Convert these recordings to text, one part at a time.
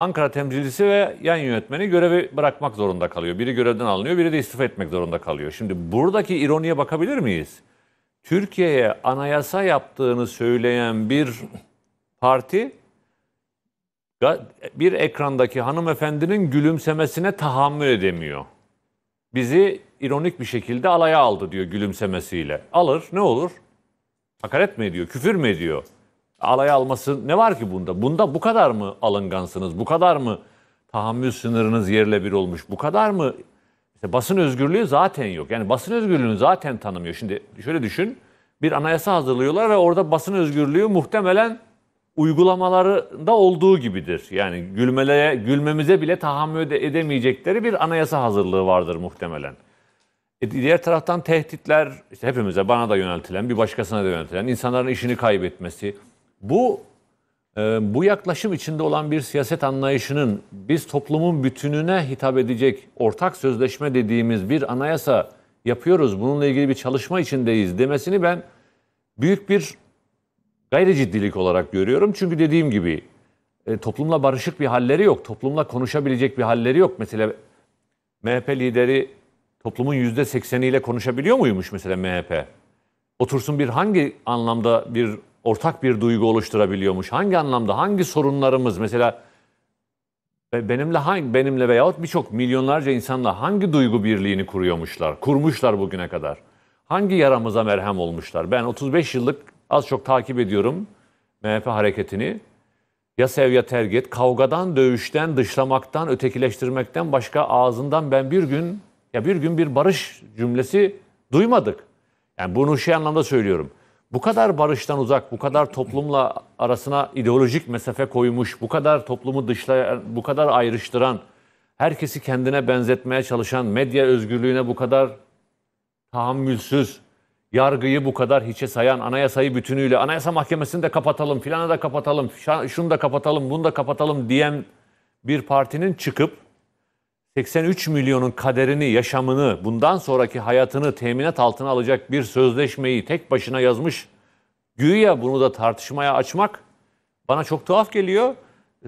Ankara temsilcisi ve yan yönetmeni görevi bırakmak zorunda kalıyor. Biri görevden alınıyor, biri de istifa etmek zorunda kalıyor. Şimdi buradaki ironiye bakabilir miyiz? Türkiye'ye anayasa yaptığını söyleyen bir parti bir ekrandaki hanımefendinin gülümsemesine tahammül edemiyor. Bizi ironik bir şekilde alaya aldı diyor gülümsemesiyle. Alır ne olur? Hakaret mi ediyor? Küfür mü ediyor? alay alması ne var ki bunda? Bunda bu kadar mı alıngansınız? Bu kadar mı tahammül sınırınız yerle bir olmuş? Bu kadar mı? İşte basın özgürlüğü zaten yok. Yani basın özgürlüğünü zaten tanımıyor. Şimdi şöyle düşün. Bir anayasa hazırlıyorlar ve orada basın özgürlüğü muhtemelen uygulamalarında olduğu gibidir. Yani gülmelere, gülmemize bile tahammül edemeyecekleri bir anayasa hazırlığı vardır muhtemelen. E diğer taraftan tehditler, işte hepimize, bana da yöneltilen, bir başkasına da yöneltilen, insanların işini kaybetmesi, bu e, bu yaklaşım içinde olan bir siyaset anlayışının biz toplumun bütününe hitap edecek ortak sözleşme dediğimiz bir anayasa yapıyoruz, bununla ilgili bir çalışma içindeyiz demesini ben büyük bir gayri ciddilik olarak görüyorum. Çünkü dediğim gibi e, toplumla barışık bir halleri yok, toplumla konuşabilecek bir halleri yok. Mesela MHP lideri toplumun yüzde sekseniyle konuşabiliyor muymuş mesela MHP? Otursun bir hangi anlamda bir ortak bir duygu oluşturabiliyormuş? Hangi anlamda, hangi sorunlarımız mesela benimle hangi benimle veyahut birçok milyonlarca insanla hangi duygu birliğini kuruyormuşlar? Kurmuşlar bugüne kadar. Hangi yaramıza merhem olmuşlar? Ben 35 yıllık az çok takip ediyorum MHP hareketini. Ya sev ya terk et. Kavgadan, dövüşten, dışlamaktan, ötekileştirmekten başka ağzından ben bir gün ya bir gün bir barış cümlesi duymadık. Yani bunu şey anlamda söylüyorum bu kadar barıştan uzak, bu kadar toplumla arasına ideolojik mesafe koymuş, bu kadar toplumu dışlayan, bu kadar ayrıştıran, herkesi kendine benzetmeye çalışan, medya özgürlüğüne bu kadar tahammülsüz, yargıyı bu kadar hiçe sayan, anayasayı bütünüyle, anayasa mahkemesini de kapatalım, filanı da kapatalım, şunu da kapatalım, bunu da kapatalım diyen bir partinin çıkıp 83 milyonun kaderini, yaşamını, bundan sonraki hayatını teminat altına alacak bir sözleşmeyi tek başına yazmış. Güya bunu da tartışmaya açmak bana çok tuhaf geliyor.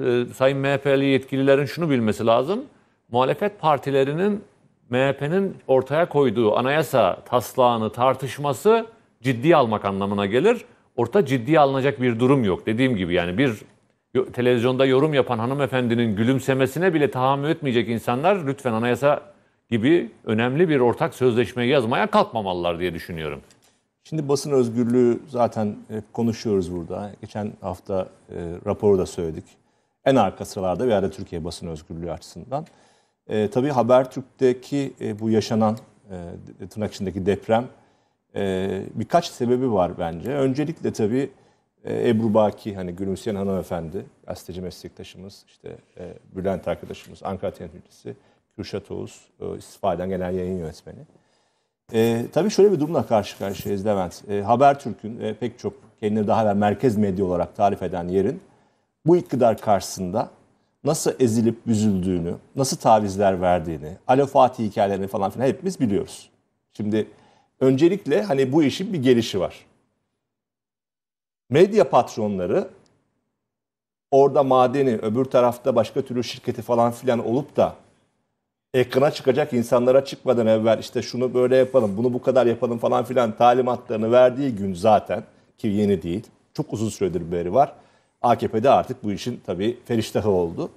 Ee, Sayın MHP'li yetkililerin şunu bilmesi lazım. Muhalefet partilerinin MHP'nin ortaya koyduğu anayasa taslağını tartışması ciddi almak anlamına gelir. Orta ciddi alınacak bir durum yok. Dediğim gibi yani bir televizyonda yorum yapan hanımefendinin gülümsemesine bile tahammül etmeyecek insanlar lütfen anayasa gibi önemli bir ortak sözleşmeyi yazmaya kalkmamalılar diye düşünüyorum. Şimdi basın özgürlüğü zaten konuşuyoruz burada. Geçen hafta e, raporu da söyledik. En arka sıralarda bir yerde Türkiye basın özgürlüğü açısından. E, tabii Habertürk'teki e, bu yaşanan e, tırnak içindeki deprem e, birkaç sebebi var bence. Öncelikle tabii e, Ebru Baki hani gülümseyen hanımefendi, gazeteci meslektaşımız, işte e, Bülent arkadaşımız, Ankara temsilcisi, Kürşat Oğuz, e, istifa genel yayın yönetmeni. E, tabii şöyle bir durumla karşı karşıyayız Levent. E, Habertürk'ün e, pek çok kendini daha evvel merkez medya olarak tarif eden yerin bu iktidar karşısında nasıl ezilip büzüldüğünü, nasıl tavizler verdiğini, Alo Fatih hikayelerini falan filan hepimiz biliyoruz. Şimdi öncelikle hani bu işin bir gelişi var medya patronları orada madeni, öbür tarafta başka türlü şirketi falan filan olup da ekrana çıkacak insanlara çıkmadan evvel işte şunu böyle yapalım, bunu bu kadar yapalım falan filan talimatlarını verdiği gün zaten ki yeni değil. Çok uzun süredir beri var. AKP'de artık bu işin tabii feriştahı oldu.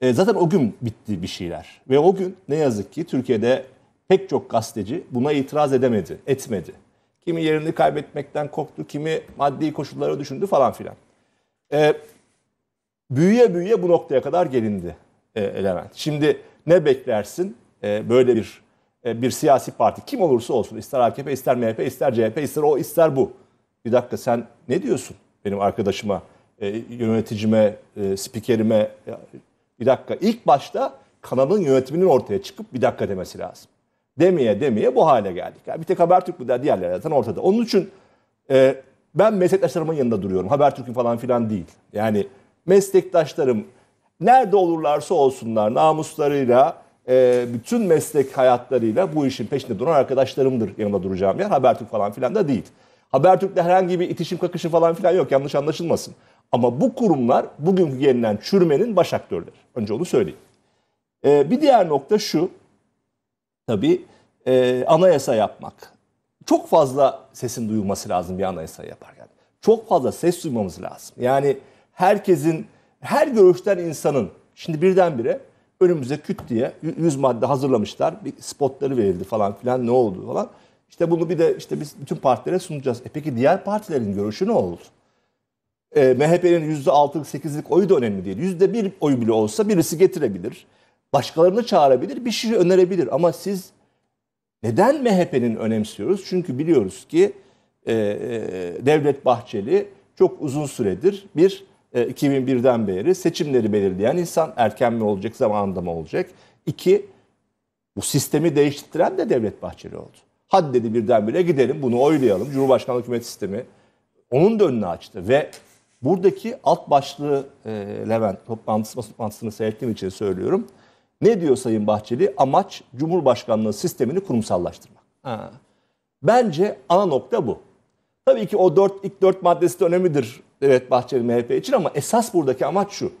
E, zaten o gün bitti bir şeyler. Ve o gün ne yazık ki Türkiye'de pek çok gazeteci buna itiraz edemedi, etmedi kimi yerini kaybetmekten korktu, kimi maddi koşulları düşündü falan filan. E, büyüye büyüye bu noktaya kadar gelindi e, Levent. Şimdi ne beklersin e, böyle bir e, bir siyasi parti kim olursa olsun ister AKP ister MHP ister CHP ister o ister bu. Bir dakika sen ne diyorsun benim arkadaşıma, e, yöneticime, e, spikerime? E, bir dakika ilk başta kanalın yönetiminin ortaya çıkıp bir dakika demesi lazım demeye demeye bu hale geldik. Yani bir tek Habertürk bu der, diğerleri zaten ortada. Onun için e, ben meslektaşlarımın yanında duruyorum. Habertürk'ün falan filan değil. Yani meslektaşlarım nerede olurlarsa olsunlar namuslarıyla, e, bütün meslek hayatlarıyla bu işin peşinde duran arkadaşlarımdır yanında duracağım yer. Habertürk falan filan da değil. Habertürk'le herhangi bir itişim kakışı falan filan yok yanlış anlaşılmasın. Ama bu kurumlar bugünkü gelinen çürümenin baş aktörleri. Önce onu söyleyeyim. E, bir diğer nokta şu. Tabii e, anayasa yapmak. Çok fazla sesin duyulması lazım bir anayasa yaparken. Çok fazla ses duymamız lazım. Yani herkesin, her görüşten insanın şimdi birdenbire önümüze küt diye yüz madde hazırlamışlar. Bir spotları verildi falan filan ne oldu falan. İşte bunu bir de işte biz bütün partilere sunacağız. E peki diğer partilerin görüşü ne oldu? E, ee, MHP'nin %6'lık 8'lik oyu da önemli değil. yüzde bir oyu bile olsa birisi getirebilir. Başkalarını çağırabilir, bir şey önerebilir. Ama siz neden MHP'nin önemsiyoruz? Çünkü biliyoruz ki e, e, Devlet Bahçeli çok uzun süredir bir e, 2001'den beri seçimleri belirleyen insan erken mi olacak, zamanında mı olacak? İki, bu sistemi değiştiren de Devlet Bahçeli oldu. Hadi dedi birdenbire gidelim bunu oylayalım. Cumhurbaşkanlığı hükümet sistemi onun da önünü açtı ve buradaki alt başlığı e, Levent toplantısı, toplantısını seyrettiğim için söylüyorum ne diyor Sayın Bahçeli? Amaç Cumhurbaşkanlığı sistemini kurumsallaştırmak. Ha. Bence ana nokta bu. Tabii ki o dört, ilk dört maddesi de önemlidir evet Bahçeli MHP için ama esas buradaki amaç şu.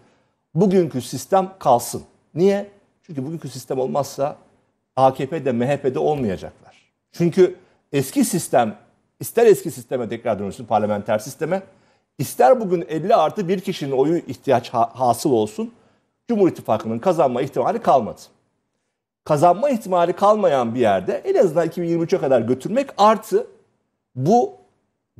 Bugünkü sistem kalsın. Niye? Çünkü bugünkü sistem olmazsa AKP'de MHP'de olmayacaklar. Çünkü eski sistem ister eski sisteme tekrar dönülsün parlamenter sisteme ister bugün 50 artı bir kişinin oyu ihtiyaç hasıl olsun Cumhur İttifakı'nın kazanma ihtimali kalmadı. Kazanma ihtimali kalmayan bir yerde en azından 2023'e kadar götürmek artı bu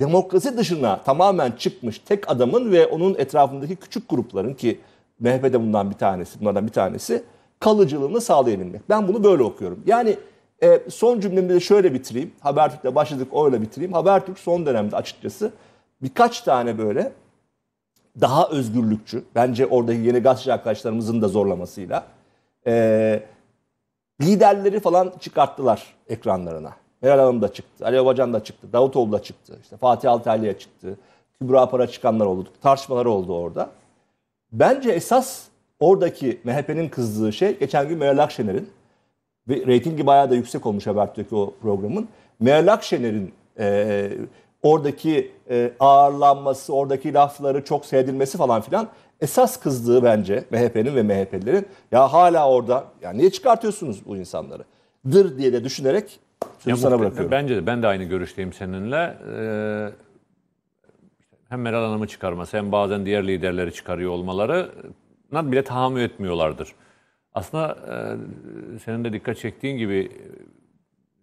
demokrasi dışına tamamen çıkmış tek adamın ve onun etrafındaki küçük grupların ki MHP de bundan bir tanesi, bunlardan bir tanesi kalıcılığını sağlayabilmek. Ben bunu böyle okuyorum. Yani e, son cümlemi de şöyle bitireyim. Habertürk'le başladık, oyla bitireyim. Habertürk son dönemde açıkçası birkaç tane böyle daha özgürlükçü. Bence oradaki yeni gazeteci arkadaşlarımızın da zorlamasıyla. E, liderleri falan çıkarttılar ekranlarına. Meral Hanım da çıktı, Ali Babacan da çıktı, Davutoğlu da çıktı, işte Fatih Altaylı'ya çıktı, Kübra Para çıkanlar oldu, tartışmalar oldu orada. Bence esas oradaki MHP'nin kızdığı şey geçen gün Meral Akşener'in ve reytingi bayağı da yüksek olmuş Habertürk'teki o programın. Meral Akşener'in e, oradaki e, ağırlanması, oradaki lafları çok sevdilmesi falan filan esas kızdığı bence MHP'nin ve MHP'lilerin ya hala orada ya niye çıkartıyorsunuz bu insanları? Dır diye de düşünerek sözü sana bırakıyorum. Bence de ben de aynı görüşteyim seninle. Ee, hem Meral Hanım'ı çıkarması hem bazen diğer liderleri çıkarıyor olmaları bile tahammül etmiyorlardır. Aslında e, senin de dikkat çektiğin gibi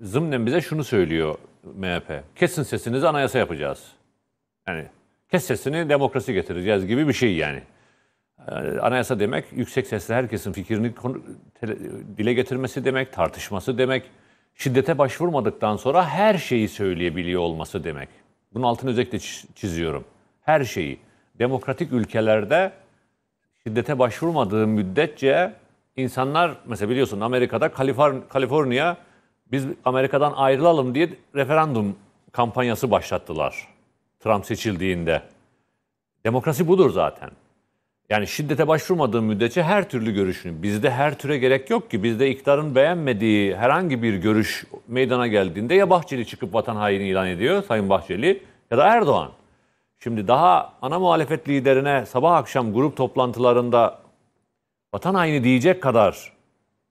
zımnen bize şunu söylüyor MHP. Kesin sesinizi anayasa yapacağız. Yani kes sesini demokrasi getireceğiz gibi bir şey yani. Ee, anayasa demek yüksek sesle herkesin fikrini dile getirmesi demek, tartışması demek. Şiddete başvurmadıktan sonra her şeyi söyleyebiliyor olması demek. Bunun altını özellikle çiziyorum. Her şeyi. Demokratik ülkelerde şiddete başvurmadığı müddetçe insanlar mesela biliyorsun Amerika'da Kaliforniya biz Amerika'dan ayrılalım diye referandum kampanyası başlattılar. Trump seçildiğinde. Demokrasi budur zaten. Yani şiddete başvurmadığın müddetçe her türlü görüşünü, bizde her türe gerek yok ki. Bizde iktidarın beğenmediği herhangi bir görüş meydana geldiğinde ya Bahçeli çıkıp vatan haini ilan ediyor Sayın Bahçeli ya da Erdoğan. Şimdi daha ana muhalefet liderine sabah akşam grup toplantılarında vatan haini diyecek kadar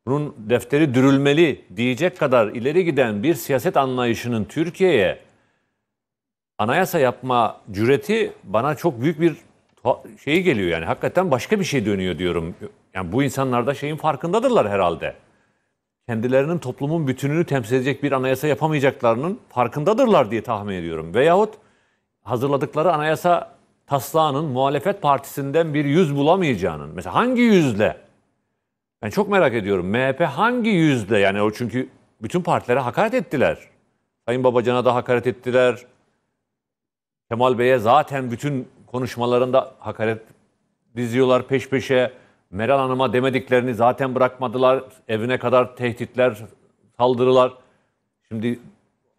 bunun defteri dürülmeli diyecek kadar ileri giden bir siyaset anlayışının Türkiye'ye anayasa yapma cüreti bana çok büyük bir şey geliyor yani hakikaten başka bir şey dönüyor diyorum. Yani bu insanlar da şeyin farkındadırlar herhalde. Kendilerinin toplumun bütününü temsil edecek bir anayasa yapamayacaklarının farkındadırlar diye tahmin ediyorum. Veyahut hazırladıkları anayasa taslağının muhalefet partisinden bir yüz bulamayacağının, mesela hangi yüzle ben çok merak ediyorum. MHP hangi yüzde yani o çünkü bütün partilere hakaret ettiler. Sayın Babacan'a da hakaret ettiler. Kemal Bey'e zaten bütün konuşmalarında hakaret diziyorlar peş peşe. Meral Hanım'a demediklerini zaten bırakmadılar. Evine kadar tehditler, saldırılar. Şimdi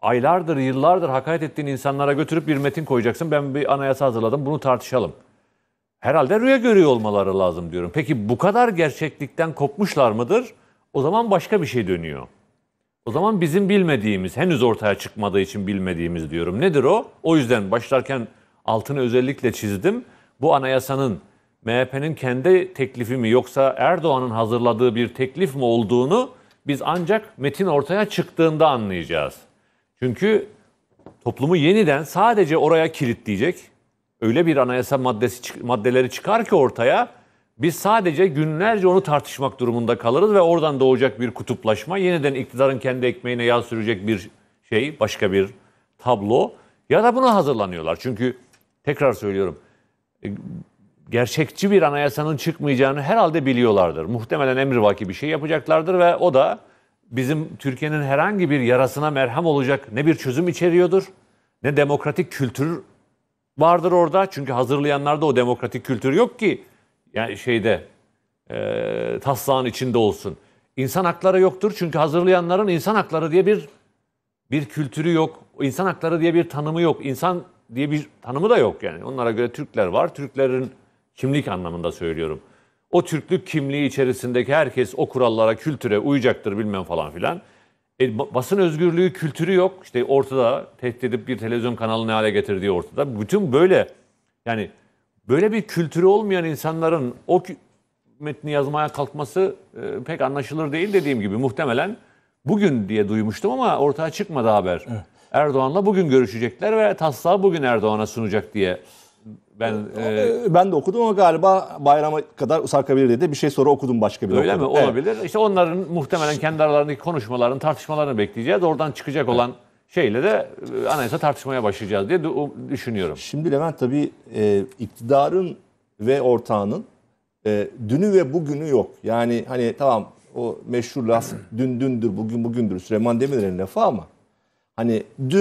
aylardır, yıllardır hakaret ettiğin insanlara götürüp bir metin koyacaksın. Ben bir anayasa hazırladım, bunu tartışalım herhalde rüya görüyor olmaları lazım diyorum. Peki bu kadar gerçeklikten kopmuşlar mıdır? O zaman başka bir şey dönüyor. O zaman bizim bilmediğimiz, henüz ortaya çıkmadığı için bilmediğimiz diyorum. Nedir o? O yüzden başlarken altını özellikle çizdim. Bu anayasanın MHP'nin kendi teklifi mi yoksa Erdoğan'ın hazırladığı bir teklif mi olduğunu biz ancak metin ortaya çıktığında anlayacağız. Çünkü toplumu yeniden sadece oraya kilitleyecek öyle bir anayasa maddesi maddeleri çıkar ki ortaya biz sadece günlerce onu tartışmak durumunda kalırız ve oradan doğacak bir kutuplaşma, yeniden iktidarın kendi ekmeğine yağ sürecek bir şey, başka bir tablo ya da buna hazırlanıyorlar. Çünkü tekrar söylüyorum e, gerçekçi bir anayasanın çıkmayacağını herhalde biliyorlardır. Muhtemelen emrivaki bir şey yapacaklardır ve o da bizim Türkiye'nin herhangi bir yarasına merhem olacak ne bir çözüm içeriyordur ne demokratik kültür vardır orada. Çünkü hazırlayanlarda o demokratik kültür yok ki. Yani şeyde e, taslağın içinde olsun. İnsan hakları yoktur çünkü hazırlayanların insan hakları diye bir bir kültürü yok. İnsan hakları diye bir tanımı yok. İnsan diye bir tanımı da yok yani. Onlara göre Türkler var. Türklerin kimlik anlamında söylüyorum. O Türklük kimliği içerisindeki herkes o kurallara, kültüre uyacaktır bilmem falan filan. E, basın özgürlüğü kültürü yok. İşte ortada tehdit edip bir televizyon kanalını ne hale getirdiği ortada. Bütün böyle yani böyle bir kültürü olmayan insanların o metni yazmaya kalkması e, pek anlaşılır değil dediğim gibi muhtemelen bugün diye duymuştum ama ortaya çıkmadı haber. Evet. Erdoğan'la bugün görüşecekler ve taslağı bugün Erdoğan'a sunacak diye ben ee, e, e, ben de okudum ama galiba bayrama kadar sarkabilir dedi. Bir şey sonra okudum başka bir Öyle okudum. mi? Evet. Olabilir. İşte onların muhtemelen kendi aralarındaki konuşmaların, tartışmalarını bekleyeceğiz. Oradan çıkacak olan şeyle de e, anayasa tartışmaya başlayacağız diye düşünüyorum. Şimdi Levent tabii e, iktidarın ve ortağının e, dünü ve bugünü yok. Yani hani tamam o meşhur laf dün dündür bugün bugündür Süleyman Demirel'in lafı ama hani dün